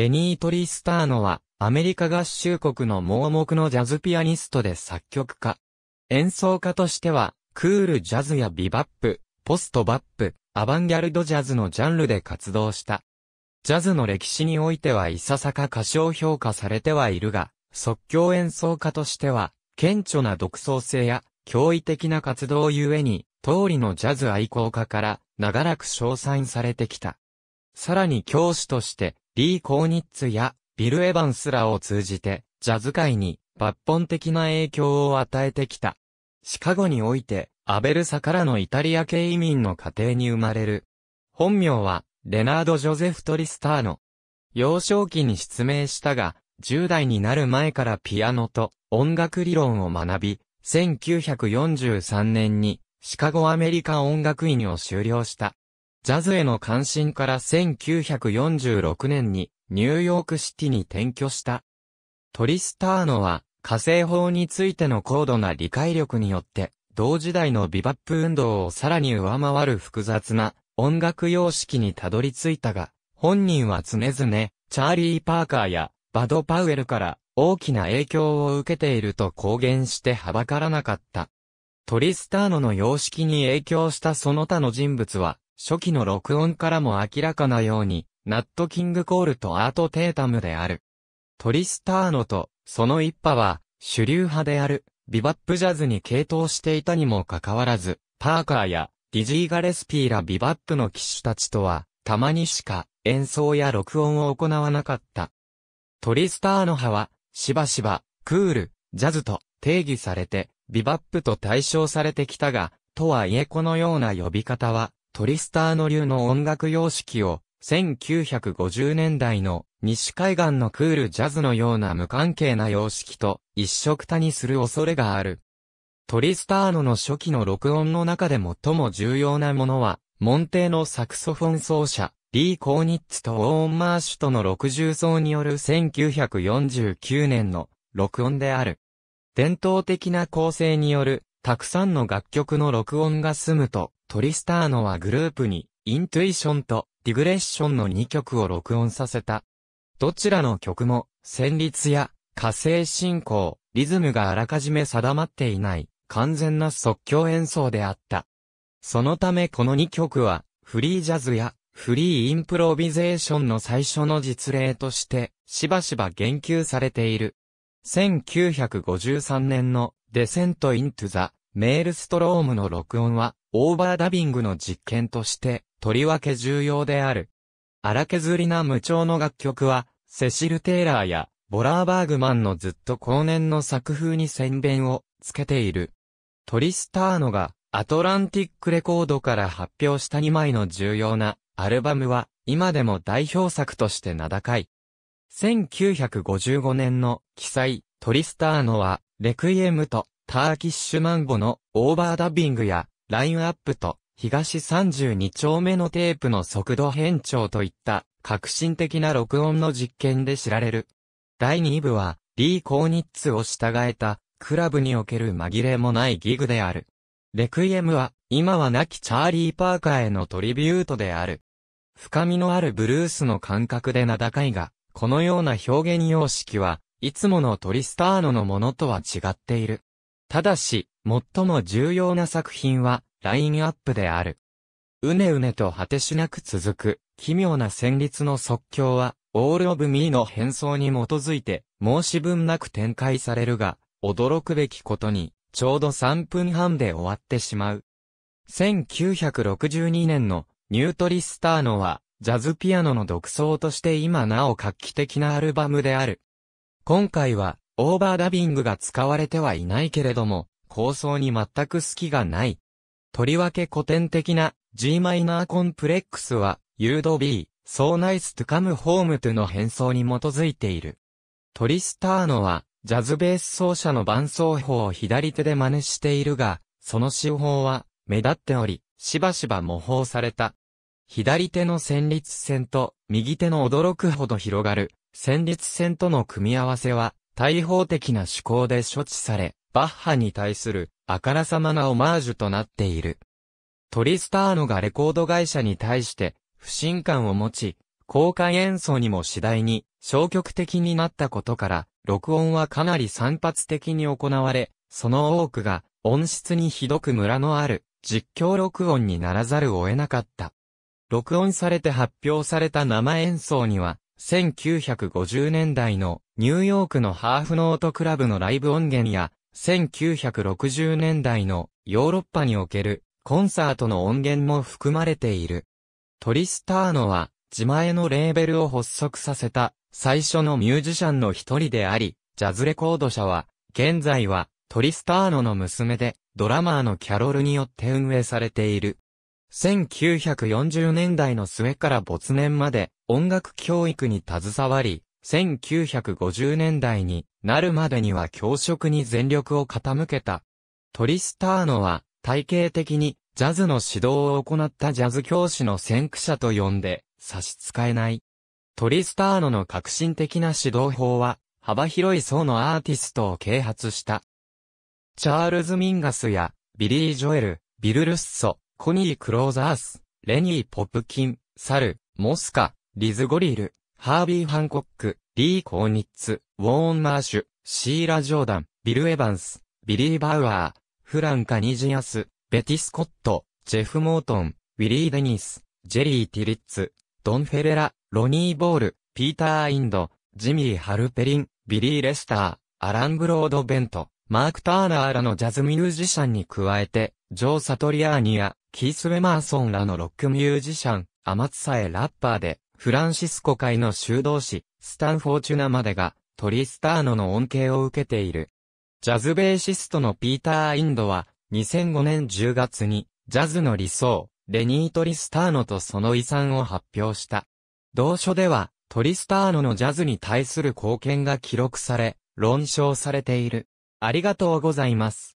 レニー・トリスターノは、アメリカ合衆国の盲目のジャズピアニストで作曲家。演奏家としては、クールジャズやビバップ、ポストバップ、アバンギャルドジャズのジャンルで活動した。ジャズの歴史においてはいささか過小評価されてはいるが、即興演奏家としては、顕著な独創性や、驚異的な活動ゆえに、通りのジャズ愛好家から、長らく称賛されてきた。さらに教師として、リー・コーニッツやビル・エヴァンスらを通じて、ジャズ界に抜本的な影響を与えてきた。シカゴにおいて、アベルサからのイタリア系移民の家庭に生まれる。本名は、レナード・ジョゼフ・トリスターノ。幼少期に失明したが、10代になる前からピアノと音楽理論を学び、1943年にシカゴアメリカ音楽院を修了した。ジャズへの関心から1946年にニューヨークシティに転居した。トリスターノは火星法についての高度な理解力によって同時代のビバップ運動をさらに上回る複雑な音楽様式にたどり着いたが、本人は常々、チャーリー・パーカーやバド・パウエルから大きな影響を受けていると公言してはばからなかった。トリスターノの様式に影響したその他の人物は、初期の録音からも明らかなように、ナット・キング・コールとアート・テータムである。トリスターノと、その一派は、主流派である、ビバップジャズに傾倒していたにもかかわらず、パーカーや、ディジー・ガレスピーらビバップの騎手たちとは、たまにしか、演奏や録音を行わなかった。トリスターノ派は、しばしば、クール、ジャズと定義されて、ビバップと対称されてきたが、とはいえこのような呼び方は、トリスターノ流の音楽様式を、1950年代の西海岸のクールジャズのような無関係な様式と一色多にする恐れがある。トリスターノの初期の録音の中で最も重要なものは、モンテのサクソフォン奏者、リー・コーニッツとオーン・マーシュとの60奏による1949年の録音である。伝統的な構成によるたくさんの楽曲の録音が済むと、トリスターノはグループに、イントゥイションとディグレッションの2曲を録音させた。どちらの曲も、旋律や、火星進行、リズムがあらかじめ定まっていない、完全な即興演奏であった。そのためこの2曲は、フリージャズや、フリーインプロビゼーションの最初の実例として、しばしば言及されている。1953年のデセントイントゥザ、メールストロームの録音は、オーバーダビングの実験として、とりわけ重要である。荒削りな無調の楽曲は、セシル・テイラーや、ボラーバーグマンのずっと後年の作風に宣伝をつけている。トリスターノが、アトランティックレコードから発表した2枚の重要なアルバムは今でも代表作として名高い。1955年の記載、トリスターノはレクイエムとターキッシュマンボのオーバーダビングやラインアップと東32丁目のテープの速度変調といった革新的な録音の実験で知られる。第2部はリー・コーニッツを従えたクラブにおける紛れもないギグである。レクイエムは今は亡きチャーリー・パーカーへのトリビュートである。深みのあるブルースの感覚で名高いが、このような表現様式はいつものトリスターノのものとは違っている。ただし、最も重要な作品は、ラインアップである。うねうねと果てしなく続く、奇妙な旋律の即興は、オールオブミーの変装に基づいて、申し分なく展開されるが、驚くべきことに、ちょうど3分半で終わってしまう。1962年のニュートリスターノは、ジャズピアノの独奏として今なお画期的なアルバムである。今回は、オーバーダビングが使われてはいないけれども、構想に全く隙がない。とりわけ古典的な g マイナーコンプレックスは u d b So Nice to Come Home to の変装に基づいている。トリスターノはジャズベース奏者の伴奏法を左手で真似しているが、その手法は目立っており、しばしば模倣された。左手の旋律線と右手の驚くほど広がる戦慄戦との組み合わせは、大法的な思考で処置され、バッハに対する、あからさまなオマージュとなっている。トリスターノがレコード会社に対して、不信感を持ち、公開演奏にも次第に消極的になったことから、録音はかなり散発的に行われ、その多くが音質にひどくムラのある実況録音にならざるを得なかった。録音されて発表された生演奏には、1950年代のニューヨークのハーフノートクラブのライブ音源や、1960年代のヨーロッパにおけるコンサートの音源も含まれている。トリスターノは自前のレーベルを発足させた最初のミュージシャンの一人であり、ジャズレコード社は現在はトリスターノの娘でドラマーのキャロルによって運営されている。1940年代の末から没年まで音楽教育に携わり、1950年代になるまでには教職に全力を傾けた。トリスターノは体系的にジャズの指導を行ったジャズ教師の先駆者と呼んで差し支えない。トリスターノの革新的な指導法は幅広い層のアーティストを啓発した。チャールズ・ミンガスやビリー・ジョエル、ビル・ルッソ、コニー・クローザース、レニー・ポップキン、サル、モスカ、リズ・ゴリル、ハービー・ハンコック、リー・コーニッツ、ウォーン・マーシュ、シーラ・ジョーダン、ビル・エヴァンス、ビリー・バウアー、フラン・カニジアス、ベティ・スコット、ジェフ・モートン、ウィリー・デニス、ジェリー・ティリッツ、ドン・フェレラ、ロニー・ボール、ピーター・インド、ジミー・ハルペリン、ビリー・レスター、アラン・ブロード・ベント、マーク・ターナーらのジャズミュージシャンに加えて、ジョー・サトリアーニや、キース・ウェマーソンらのロックミュージシャン、アマツサエラッパーで、フランシスコ会の修道士、スタンフォーチュナまでが、トリスターノの恩恵を受けている。ジャズベーシストのピーター・インドは、2005年10月に、ジャズの理想、レニー・トリスターノとその遺産を発表した。同書では、トリスターノのジャズに対する貢献が記録され、論証されている。ありがとうございます。